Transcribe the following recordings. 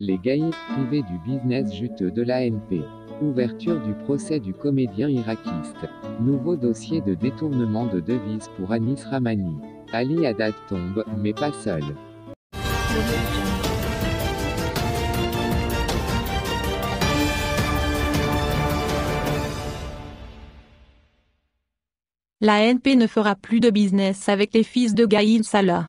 Les gaïds privés du business juteux de l'ANP. Ouverture du procès du comédien irakiste. Nouveau dossier de détournement de devises pour Anis Ramani. Ali Haddad tombe, mais pas seul. La NP ne fera plus de business avec les fils de Gaïd Salah.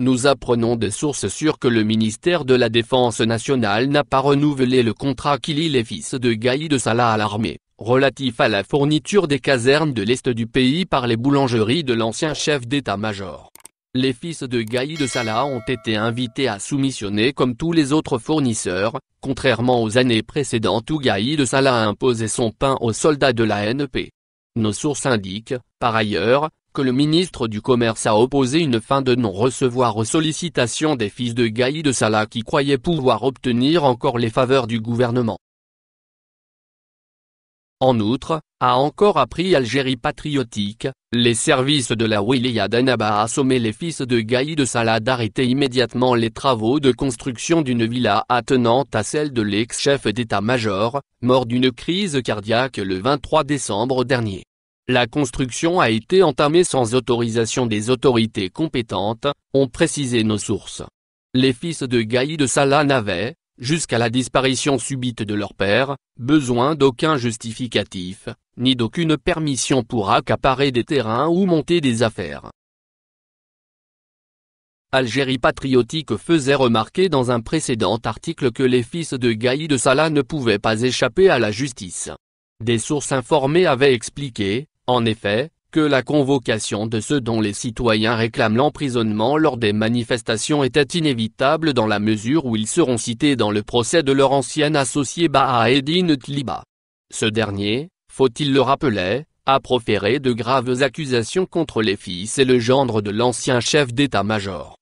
Nous apprenons de sources sûres que le ministère de la Défense nationale n'a pas renouvelé le contrat qui lie les fils de Gaïd de Salah à l'armée, relatif à la fourniture des casernes de l'Est du pays par les boulangeries de l'ancien chef d'état-major. Les fils de Gaïd de Salah ont été invités à soumissionner comme tous les autres fournisseurs, contrairement aux années précédentes où Gaïd de Salah a imposé son pain aux soldats de la NP. Nos sources indiquent, par ailleurs, que le ministre du Commerce a opposé une fin de non-recevoir aux sollicitations des fils de Gaï de Salah qui croyaient pouvoir obtenir encore les faveurs du gouvernement. En outre, a encore appris Algérie patriotique, les services de la Wilaya d'Anaba a sommé les fils de Gaï de Salah d'arrêter immédiatement les travaux de construction d'une villa attenante à celle de l'ex-chef d'état-major, mort d'une crise cardiaque le 23 décembre dernier. La construction a été entamée sans autorisation des autorités compétentes, ont précisé nos sources. Les fils de Gaï de Salah n'avaient, jusqu'à la disparition subite de leur père, besoin d'aucun justificatif, ni d'aucune permission pour accaparer des terrains ou monter des affaires. Algérie patriotique faisait remarquer dans un précédent article que les fils de Gaï de Salah ne pouvaient pas échapper à la justice. Des sources informées avaient expliqué, en effet, que la convocation de ceux dont les citoyens réclament l'emprisonnement lors des manifestations était inévitable dans la mesure où ils seront cités dans le procès de leur ancien associé Bahaeddin Tliba. Ce dernier, faut-il le rappeler, a proféré de graves accusations contre les fils et le gendre de l'ancien chef d'état-major.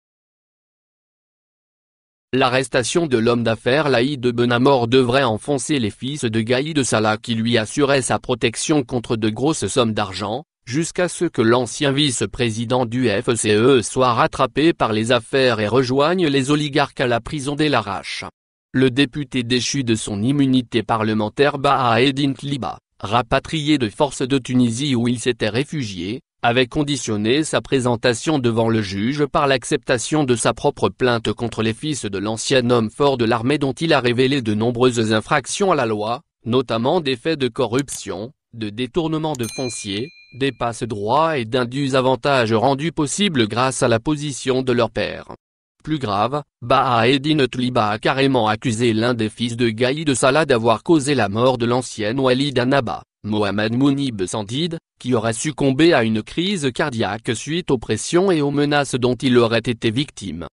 L'arrestation de l'homme d'affaires Laïd de Benamor devrait enfoncer les fils de Gaïd de Salah qui lui assurait sa protection contre de grosses sommes d'argent, jusqu'à ce que l'ancien vice-président du FCE soit rattrapé par les affaires et rejoigne les oligarques à la prison des Laraches. Le député déchu de son immunité parlementaire Baha Eddin Liba, rapatrié de force de Tunisie où il s'était réfugié, avait conditionné sa présentation devant le juge par l'acceptation de sa propre plainte contre les fils de l'ancien homme fort de l'armée dont il a révélé de nombreuses infractions à la loi, notamment des faits de corruption, de détournement de foncier, des passes droits et d'indus avantages rendus possibles grâce à la position de leur père plus grave, Baha-Eddin Tliba a carrément accusé l'un des fils de Gaïd de Salah d'avoir causé la mort de l'ancien Wali d'Anaba, Mohamed Mounib Sandid, qui aurait succombé à une crise cardiaque suite aux pressions et aux menaces dont il aurait été victime.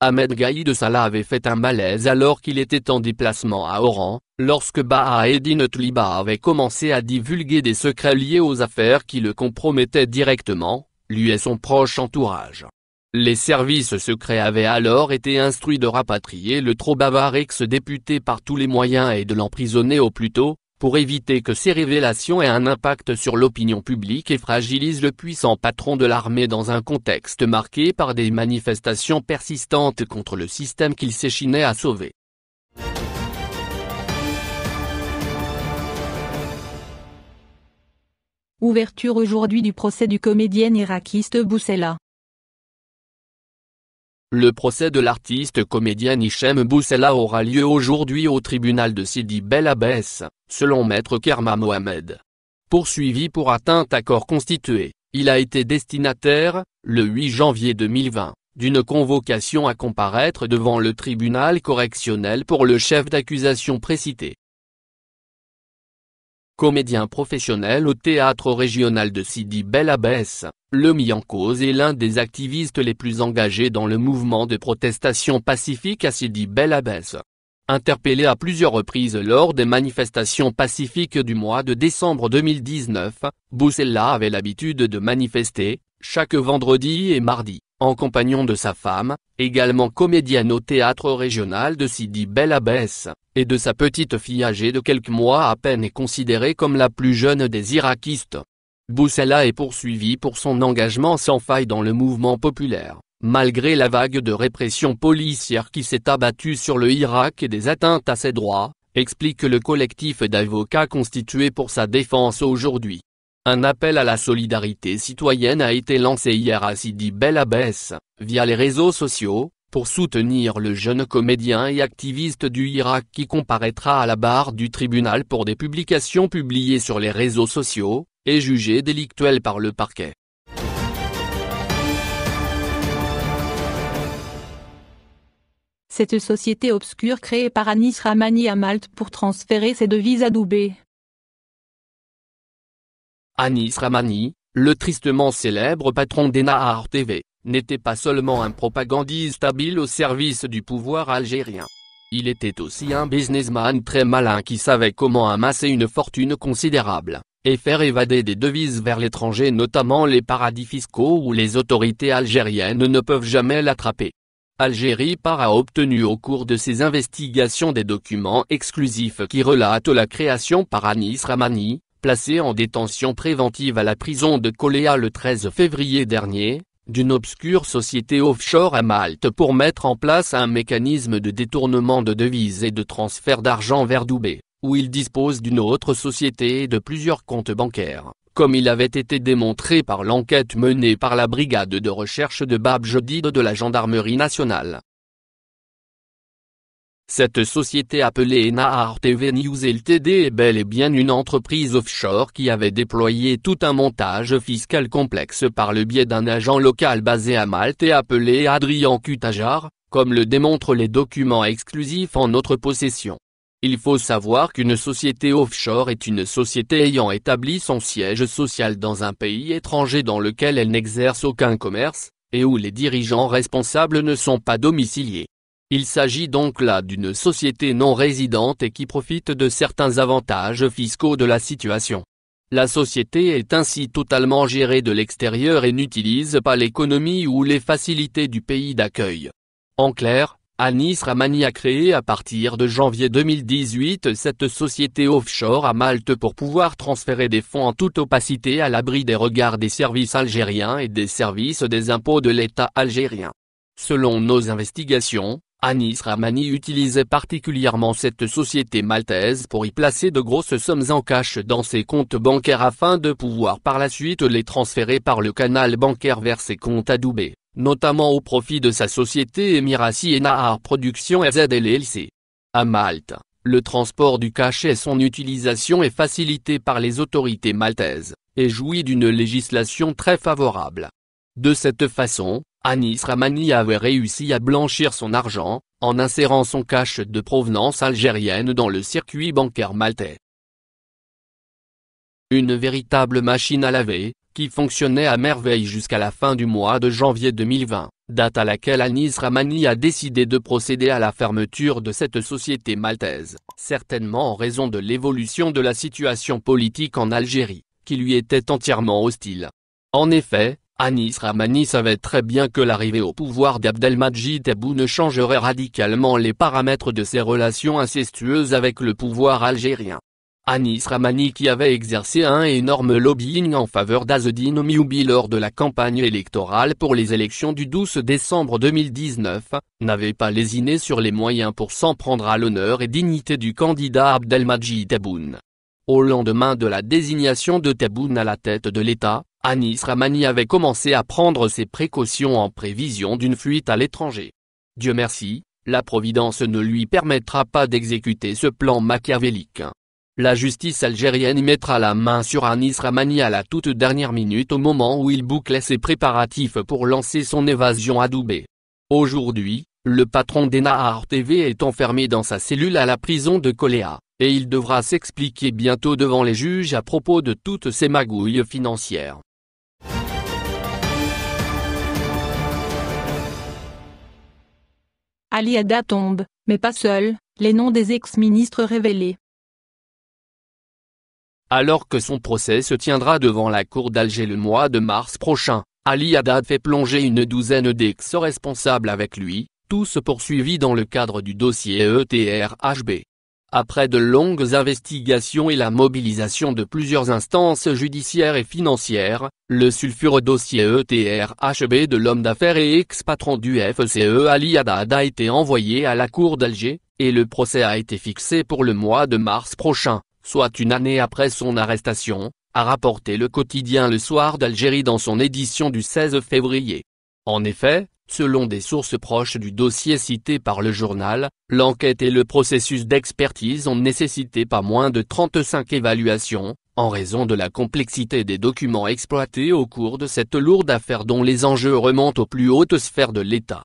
Ahmed Gaïd de Salah avait fait un malaise alors qu'il était en déplacement à Oran, lorsque Baha Edin Tliba avait commencé à divulguer des secrets liés aux affaires qui le compromettaient directement, lui et son proche entourage. Les services secrets avaient alors été instruits de rapatrier le trop bavard ex-député par tous les moyens et de l'emprisonner au plus tôt, pour éviter que ces révélations aient un impact sur l'opinion publique et fragilisent le puissant patron de l'armée dans un contexte marqué par des manifestations persistantes contre le système qu'il s'échinait à sauver. Ouverture aujourd'hui du procès du comédien irakiste Boussella. Le procès de l'artiste comédien Hichem Boussella aura lieu aujourd'hui au tribunal de Sidi Bel Abbès, selon maître Kerma Mohamed. Poursuivi pour atteinte à corps constitué, il a été destinataire, le 8 janvier 2020, d'une convocation à comparaître devant le tribunal correctionnel pour le chef d'accusation précité. Comédien professionnel au théâtre régional de Sidi Bel Abbès, le mis en cause est l'un des activistes les plus engagés dans le mouvement de protestation pacifique à Sidi Bel Abbès. Interpellé à plusieurs reprises lors des manifestations pacifiques du mois de décembre 2019, Boussella avait l'habitude de manifester, chaque vendredi et mardi en compagnon de sa femme, également comédienne au théâtre régional de Sidi Bel Abbès, et de sa petite fille âgée de quelques mois à peine est considérée comme la plus jeune des irakistes. Boussella est poursuivi pour son engagement sans faille dans le mouvement populaire, malgré la vague de répression policière qui s'est abattue sur le Irak et des atteintes à ses droits, explique le collectif d'avocats constitué pour sa défense aujourd'hui. Un appel à la solidarité citoyenne a été lancé hier à Sidi Bel Abbès, via les réseaux sociaux, pour soutenir le jeune comédien et activiste du Irak qui comparaîtra à la barre du tribunal pour des publications publiées sur les réseaux sociaux, et jugées délictuelles par le parquet. Cette société obscure créée par Anis Ramani à Malte pour transférer ses devises à Doubé, Anis Ramani, le tristement célèbre patron Nahar TV, n'était pas seulement un propagandiste habile au service du pouvoir algérien. Il était aussi un businessman très malin qui savait comment amasser une fortune considérable, et faire évader des devises vers l'étranger notamment les paradis fiscaux où les autorités algériennes ne peuvent jamais l'attraper. Algérie par a obtenu au cours de ses investigations des documents exclusifs qui relatent la création par Anis Ramani, placé en détention préventive à la prison de Coléa le 13 février dernier, d'une obscure société offshore à Malte pour mettre en place un mécanisme de détournement de devises et de transfert d'argent vers Doubé, où il dispose d'une autre société et de plusieurs comptes bancaires, comme il avait été démontré par l'enquête menée par la brigade de recherche de Bab Jodid de la gendarmerie nationale. Cette société appelée Enahar TV News Ltd est bel et bien une entreprise offshore qui avait déployé tout un montage fiscal complexe par le biais d'un agent local basé à Malte et appelé Adrian Cutajar, comme le démontrent les documents exclusifs en notre possession. Il faut savoir qu'une société offshore est une société ayant établi son siège social dans un pays étranger dans lequel elle n'exerce aucun commerce, et où les dirigeants responsables ne sont pas domiciliés. Il s'agit donc là d'une société non résidente et qui profite de certains avantages fiscaux de la situation. La société est ainsi totalement gérée de l'extérieur et n'utilise pas l'économie ou les facilités du pays d'accueil. En clair, Anis Ramani a créé à partir de janvier 2018 cette société offshore à Malte pour pouvoir transférer des fonds en toute opacité à l'abri des regards des services algériens et des services des impôts de l'État algérien. Selon nos investigations, Anis Ramani utilisait particulièrement cette société maltaise pour y placer de grosses sommes en cash dans ses comptes bancaires afin de pouvoir par la suite les transférer par le canal bancaire vers ses comptes adoubés, notamment au profit de sa société Emirasi et Nahar Production LLC. À Malte, le transport du cash et son utilisation est facilité par les autorités maltaises, et jouit d'une législation très favorable. De cette façon, Anis Ramani avait réussi à blanchir son argent, en insérant son cash de provenance algérienne dans le circuit bancaire maltais. Une véritable machine à laver, qui fonctionnait à merveille jusqu'à la fin du mois de janvier 2020, date à laquelle Anis Ramani a décidé de procéder à la fermeture de cette société maltaise, certainement en raison de l'évolution de la situation politique en Algérie, qui lui était entièrement hostile. En effet, Anis Ramani savait très bien que l'arrivée au pouvoir d'Abdelmajid Tebboune changerait radicalement les paramètres de ses relations incestueuses avec le pouvoir algérien. Anis Ramani qui avait exercé un énorme lobbying en faveur d'Azedine Omioubi lors de la campagne électorale pour les élections du 12 décembre 2019, n'avait pas lésiné sur les moyens pour s'en prendre à l'honneur et dignité du candidat Abdelmajid Tebboune. Au lendemain de la désignation de Tebboune à la tête de l'État, Anis Ramani avait commencé à prendre ses précautions en prévision d'une fuite à l'étranger. Dieu merci, la Providence ne lui permettra pas d'exécuter ce plan machiavélique. La justice algérienne mettra la main sur Anis Ramani à la toute dernière minute au moment où il bouclait ses préparatifs pour lancer son évasion à Doubé. Aujourd'hui, le patron d'Enaar TV est enfermé dans sa cellule à la prison de Coléa et il devra s'expliquer bientôt devant les juges à propos de toutes ces magouilles financières. Ali Haddad tombe, mais pas seul, les noms des ex-ministres révélés. Alors que son procès se tiendra devant la cour d'Alger le mois de mars prochain, Ali Haddad fait plonger une douzaine d'ex-responsables avec lui, tous poursuivis dans le cadre du dossier ETRHB. Après de longues investigations et la mobilisation de plusieurs instances judiciaires et financières, le sulfure dossier ETRHB de l'homme d'affaires et ex-patron du FCE Ali Haddad a été envoyé à la cour d'Alger, et le procès a été fixé pour le mois de mars prochain, soit une année après son arrestation, a rapporté le quotidien Le Soir d'Algérie dans son édition du 16 février. En effet, Selon des sources proches du dossier cité par le journal, l'enquête et le processus d'expertise ont nécessité pas moins de 35 évaluations, en raison de la complexité des documents exploités au cours de cette lourde affaire dont les enjeux remontent aux plus hautes sphères de l'État.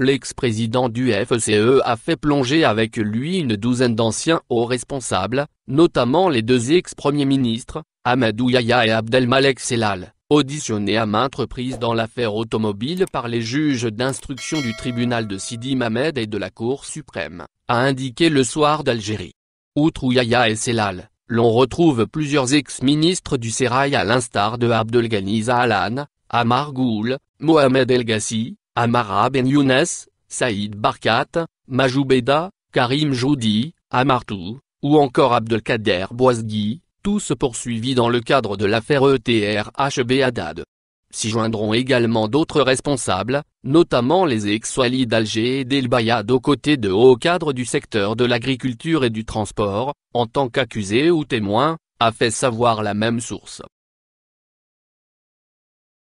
L'ex-président du FCE a fait plonger avec lui une douzaine d'anciens hauts responsables, notamment les deux ex-premiers ministres, Amadou Yaya et Abdelmalek Selal auditionné à maintes reprises dans l'affaire automobile par les juges d'instruction du tribunal de Sidi Mamed et de la Cour suprême, a indiqué le soir d'Algérie. Outre Ouyaya et Selal, l'on retrouve plusieurs ex-ministres du Sérail à l'instar de Abdelghani Zahalan, Amar Goul, Mohamed El Gassi, Amara Ben Younes, Saïd Barkat, Majoubeda, Karim Joudi, Amartou, ou encore Abdelkader Boisgui, tous se dans le cadre de l'affaire ETRHB Haddad. S'y joindront également d'autres responsables, notamment les ex-Wali d'Alger et d'El Bayad aux côtés de hauts cadres du secteur de l'agriculture et du transport, en tant qu'accusés ou témoins, a fait savoir la même source.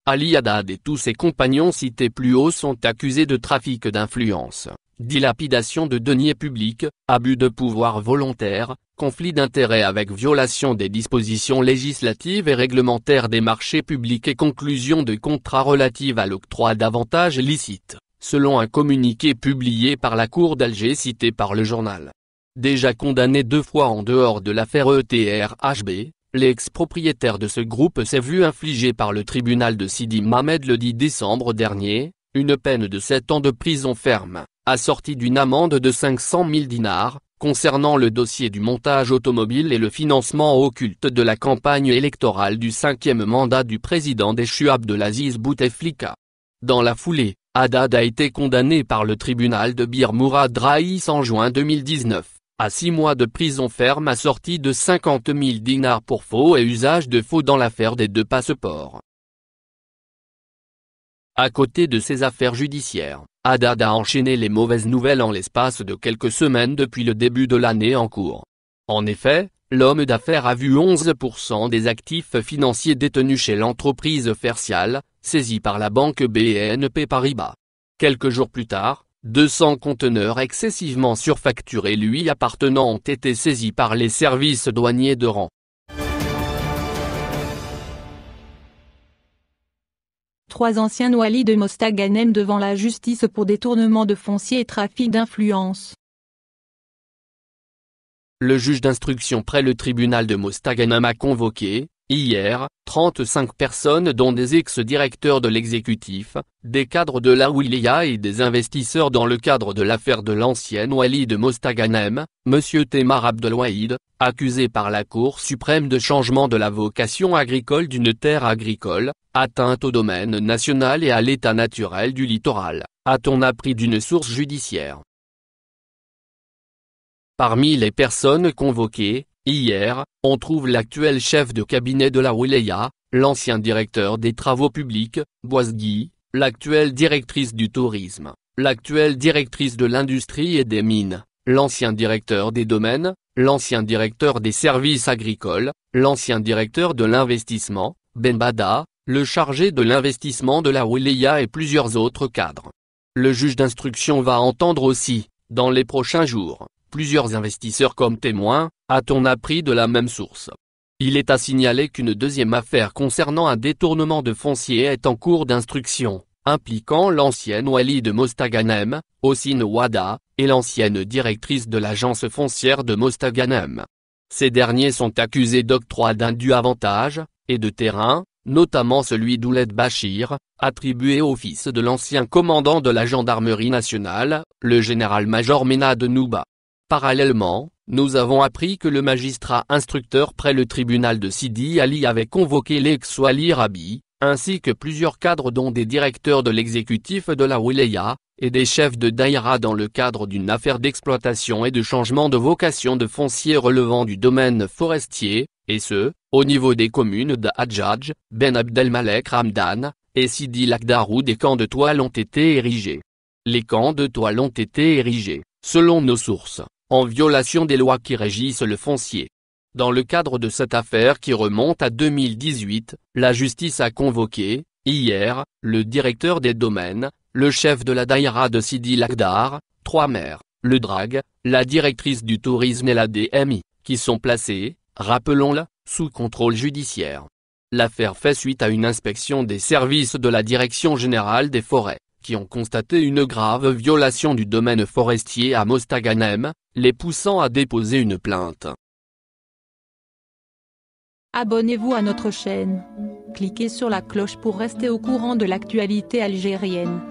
Ali Haddad et tous ses compagnons cités plus haut sont accusés de trafic d'influence. Dilapidation de deniers publics, abus de pouvoir volontaire, conflit d'intérêts avec violation des dispositions législatives et réglementaires des marchés publics et conclusion de contrats relatifs à l'octroi d'avantages licites, selon un communiqué publié par la Cour d'Alger cité par le journal. Déjà condamné deux fois en dehors de l'affaire ETRHB, l'ex-propriétaire de ce groupe s'est vu infliger par le tribunal de Sidi Mamed le 10 décembre dernier, une peine de 7 ans de prison ferme assorti d'une amende de 500 000 dinars, concernant le dossier du montage automobile et le financement occulte de la campagne électorale du cinquième mandat du président de laziz Bouteflika. Dans la foulée, Haddad a été condamné par le tribunal de Bir Mourad Raïs en juin 2019, à six mois de prison ferme assorti de 50 000 dinars pour faux et usage de faux dans l'affaire des deux passeports. À côté de ces affaires judiciaires, Haddad a enchaîné les mauvaises nouvelles en l'espace de quelques semaines depuis le début de l'année en cours. En effet, l'homme d'affaires a vu 11% des actifs financiers détenus chez l'entreprise Fercial, saisie par la banque BNP Paribas. Quelques jours plus tard, 200 conteneurs excessivement surfacturés lui appartenant ont été saisis par les services douaniers de rang. Trois anciens walis de Mostaganem devant la justice pour détournement de foncier et trafic d'influence. Le juge d'instruction près le tribunal de Mostaganem a convoqué, Hier, 35 personnes dont des ex-directeurs de l'exécutif, des cadres de la Wilaya et des investisseurs dans le cadre de l'affaire de l'ancienne Wali de Mostaganem, M. Temar Abdelwahid, accusé par la Cour suprême de changement de la vocation agricole d'une terre agricole, atteinte au domaine national et à l'état naturel du littoral, a-t-on appris d'une source judiciaire. Parmi les personnes convoquées, Hier, on trouve l'actuel chef de cabinet de la Wilaya, l'ancien directeur des travaux publics, Boisgui, l'actuelle directrice du tourisme, l'actuelle directrice de l'industrie et des mines, l'ancien directeur des domaines, l'ancien directeur des services agricoles, l'ancien directeur de l'investissement, Benbada, le chargé de l'investissement de la Wilaya et plusieurs autres cadres. Le juge d'instruction va entendre aussi, dans les prochains jours, plusieurs investisseurs comme témoins, a-t-on appris de la même source. Il est à signaler qu'une deuxième affaire concernant un détournement de foncier est en cours d'instruction, impliquant l'ancienne Wali de Mostaganem, Ossine Wada, et l'ancienne directrice de l'agence foncière de Mostaganem. Ces derniers sont accusés d'octroi d'un dû avantage, et de terrain, notamment celui d'Ouled Bachir, attribué au fils de l'ancien commandant de la gendarmerie nationale, le général-major Mena de Nouba. Parallèlement, nous avons appris que le magistrat instructeur près le tribunal de Sidi Ali avait convoqué l'ex-Wali Rabi, ainsi que plusieurs cadres dont des directeurs de l'exécutif de la Wilaya, et des chefs de Daïra dans le cadre d'une affaire d'exploitation et de changement de vocation de foncier relevant du domaine forestier, et ce, au niveau des communes d'Adjadj, Ben Abdelmalek Ramdan, et Sidi Lakhdar des camps de toile ont été érigés. Les camps de toile ont été érigés, selon nos sources, en violation des lois qui régissent le foncier. Dans le cadre de cette affaire qui remonte à 2018, la justice a convoqué, hier, le directeur des domaines, le chef de la Daïra de Sidi Lakhdar, trois maires, le DRAG, la directrice du tourisme et la DMI, qui sont placés, rappelons-le, sous contrôle judiciaire. L'affaire fait suite à une inspection des services de la Direction générale des forêts, qui ont constaté une grave violation du domaine forestier à Mostaganem, les poussant à déposer une plainte. Abonnez-vous à notre chaîne. Cliquez sur la cloche pour rester au courant de l'actualité algérienne.